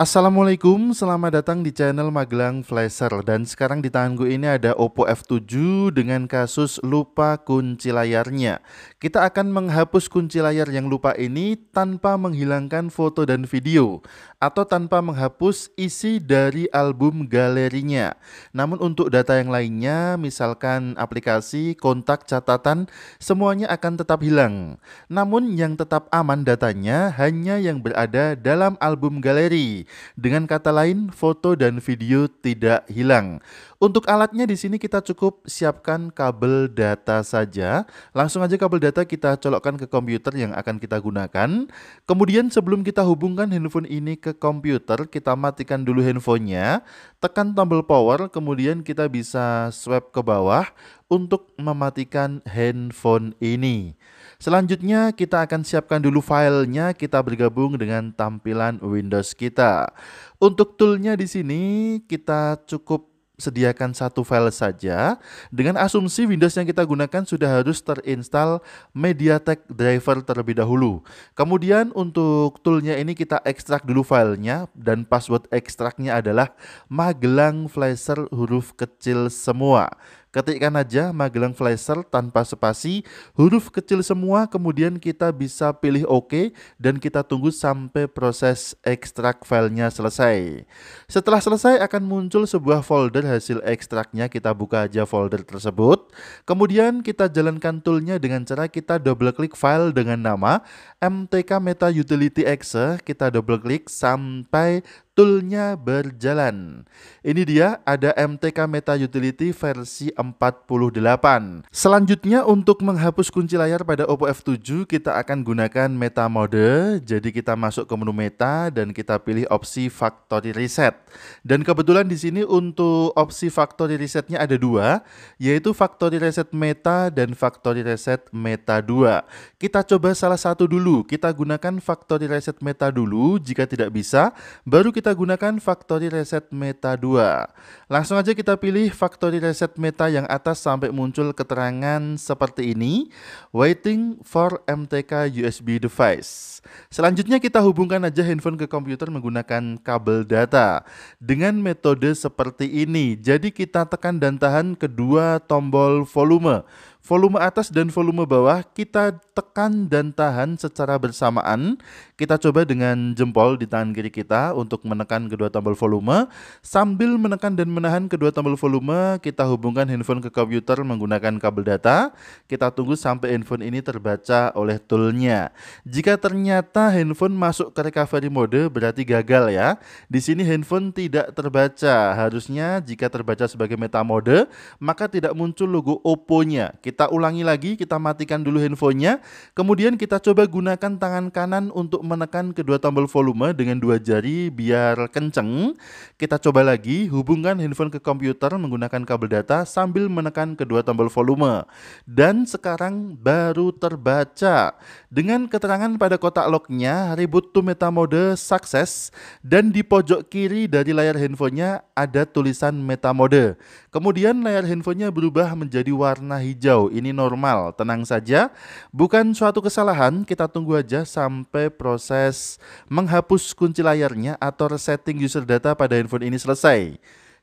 Assalamualaikum, selamat datang di channel Magelang Flasher Dan sekarang di tangan gue ini ada Oppo F7 dengan kasus lupa kunci layarnya Kita akan menghapus kunci layar yang lupa ini tanpa menghilangkan foto dan video Atau tanpa menghapus isi dari album galerinya Namun untuk data yang lainnya, misalkan aplikasi, kontak, catatan Semuanya akan tetap hilang Namun yang tetap aman datanya hanya yang berada dalam album galeri dengan kata lain, foto dan video tidak hilang. Untuk alatnya di sini kita cukup siapkan kabel data saja. Langsung aja kabel data kita colokkan ke komputer yang akan kita gunakan. Kemudian sebelum kita hubungkan handphone ini ke komputer, kita matikan dulu handphonenya. Tekan tombol power, kemudian kita bisa swipe ke bawah untuk mematikan handphone ini. Selanjutnya kita akan siapkan dulu filenya, kita bergabung dengan tampilan Windows kita. Untuk toolnya di sini kita cukup sediakan satu file saja dengan asumsi Windows yang kita gunakan sudah harus terinstall MediaTek driver terlebih dahulu. Kemudian untuk toolnya ini kita ekstrak dulu filenya dan password ekstraknya adalah magelang flasher huruf kecil semua. Ketikkan aja Magelang Flasher tanpa spasi, huruf kecil semua, kemudian kita bisa pilih OK dan kita tunggu sampai proses ekstrak filenya selesai. Setelah selesai akan muncul sebuah folder hasil ekstraknya, kita buka aja folder tersebut. Kemudian kita jalankan toolnya dengan cara kita double klik file dengan nama MTK Meta Utility Exe, kita double klik sampai betulnya berjalan. Ini dia ada MTK Meta Utility versi 48. Selanjutnya untuk menghapus kunci layar pada Oppo F7 kita akan gunakan Meta Mode. Jadi kita masuk ke menu Meta dan kita pilih opsi Factory Reset. Dan kebetulan di sini untuk opsi Factory Resetnya ada dua, yaitu Factory Reset Meta dan Factory Reset Meta 2. Kita coba salah satu dulu. Kita gunakan Factory Reset Meta dulu. Jika tidak bisa, baru kita kita gunakan factory reset meta 2. Langsung aja kita pilih factory reset meta yang atas sampai muncul keterangan seperti ini, waiting for MTK USB device. Selanjutnya kita hubungkan aja handphone ke komputer menggunakan kabel data dengan metode seperti ini. Jadi kita tekan dan tahan kedua tombol volume volume atas dan volume bawah kita tekan dan tahan secara bersamaan. Kita coba dengan jempol di tangan kiri kita untuk menekan kedua tombol volume. Sambil menekan dan menahan kedua tombol volume, kita hubungkan handphone ke komputer menggunakan kabel data. Kita tunggu sampai handphone ini terbaca oleh toolnya. Jika ternyata handphone masuk ke recovery mode, berarti gagal ya. Di sini handphone tidak terbaca. Harusnya jika terbaca sebagai meta mode, maka tidak muncul logo Oppo-nya. Kita kita ulangi lagi, kita matikan dulu handphonenya. Kemudian kita coba gunakan tangan kanan untuk menekan kedua tombol volume dengan dua jari biar kenceng. Kita coba lagi, hubungkan handphone ke komputer menggunakan kabel data sambil menekan kedua tombol volume. Dan sekarang baru terbaca. Dengan keterangan pada kotak lognya, reboot to meta mode sukses. Dan di pojok kiri dari layar handphonenya ada tulisan meta mode. Kemudian layar handphonenya berubah menjadi warna hijau ini normal, tenang saja. Bukan suatu kesalahan, kita tunggu aja sampai proses menghapus kunci layarnya atau resetting user data pada handphone ini selesai.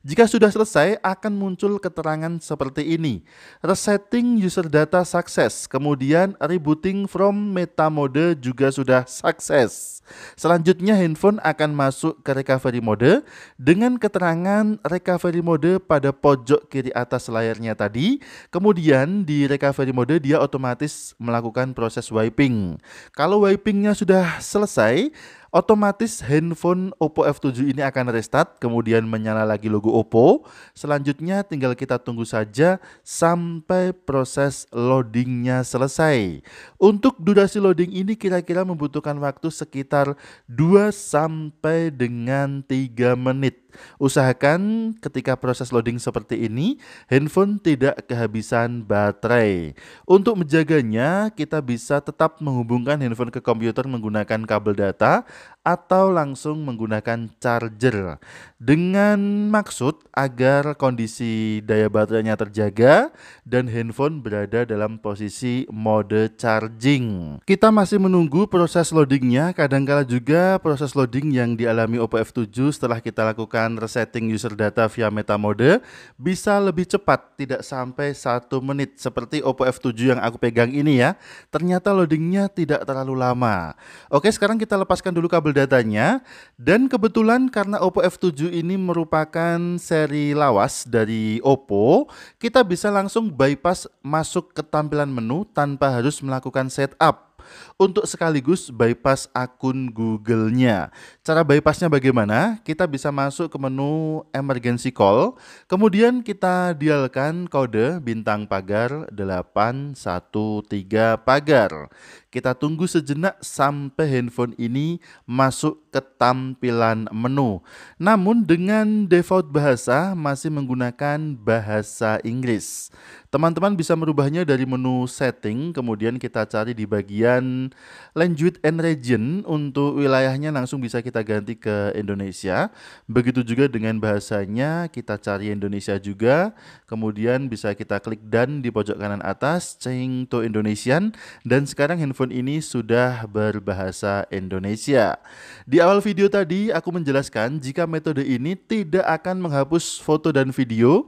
Jika sudah selesai, akan muncul keterangan seperti ini. Resetting user data sukses, kemudian rebooting from meta mode juga sudah sukses. Selanjutnya handphone akan masuk ke recovery mode dengan keterangan recovery mode pada pojok kiri atas layarnya tadi. Kemudian di recovery mode dia otomatis melakukan proses wiping. Kalau wipingnya sudah selesai, otomatis handphone Oppo F7 ini akan restart, kemudian menyala lagi logo Oppo. Selanjutnya tinggal kita tunggu saja sampai proses loadingnya selesai. Untuk durasi loading ini kira-kira membutuhkan waktu sekitar 2 sampai dengan 3 menit. Usahakan ketika proses loading seperti ini, handphone tidak kehabisan baterai. Untuk menjaganya, kita bisa tetap menghubungkan handphone ke komputer menggunakan kabel data atau langsung menggunakan charger dengan maksud agar kondisi daya baterainya terjaga dan handphone berada dalam posisi mode charging. Kita masih menunggu proses loadingnya, kadangkala juga proses loading yang dialami Oppo F7 setelah kita lakukan resetting user data via meta mode bisa lebih cepat, tidak sampai satu menit seperti Oppo F7 yang aku pegang ini ya. Ternyata loadingnya tidak terlalu lama. Oke, sekarang kita lepaskan dulu kabel datanya dan kebetulan karena Oppo F7 ini merupakan seri lawas dari Oppo, kita bisa langsung bypass masuk ke tampilan menu tanpa harus melakukan setup untuk sekaligus bypass akun Google-nya. Cara bypassnya bagaimana? Kita bisa masuk ke menu emergency call, kemudian kita dialkan kode bintang pagar 813 pagar. Kita tunggu sejenak sampai handphone ini masuk ke tampilan menu. Namun dengan default bahasa masih menggunakan bahasa Inggris. Teman-teman bisa merubahnya dari menu setting, kemudian kita cari di bagian dan lanjut and region untuk wilayahnya langsung bisa kita ganti ke Indonesia. Begitu juga dengan bahasanya kita cari Indonesia juga. Kemudian bisa kita klik dan di pojok kanan atas change to Indonesian dan sekarang handphone ini sudah berbahasa Indonesia. Di awal video tadi aku menjelaskan jika metode ini tidak akan menghapus foto dan video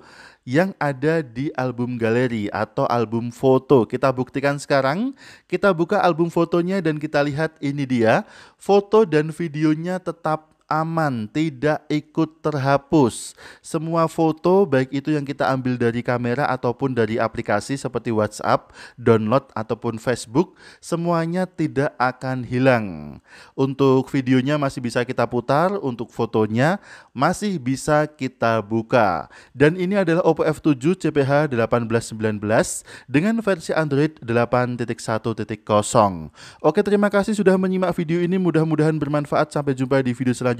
yang ada di album galeri atau album foto. Kita buktikan sekarang, kita buka album fotonya dan kita lihat ini dia. Foto dan videonya tetap aman, tidak ikut terhapus. Semua foto baik itu yang kita ambil dari kamera ataupun dari aplikasi seperti WhatsApp, download ataupun Facebook, semuanya tidak akan hilang. Untuk videonya masih bisa kita putar, untuk fotonya masih bisa kita buka. Dan ini adalah Oppo F7 CPH 1819 dengan versi Android 8.1.0. Oke, terima kasih sudah menyimak video ini. Mudah-mudahan bermanfaat. Sampai jumpa di video selanjutnya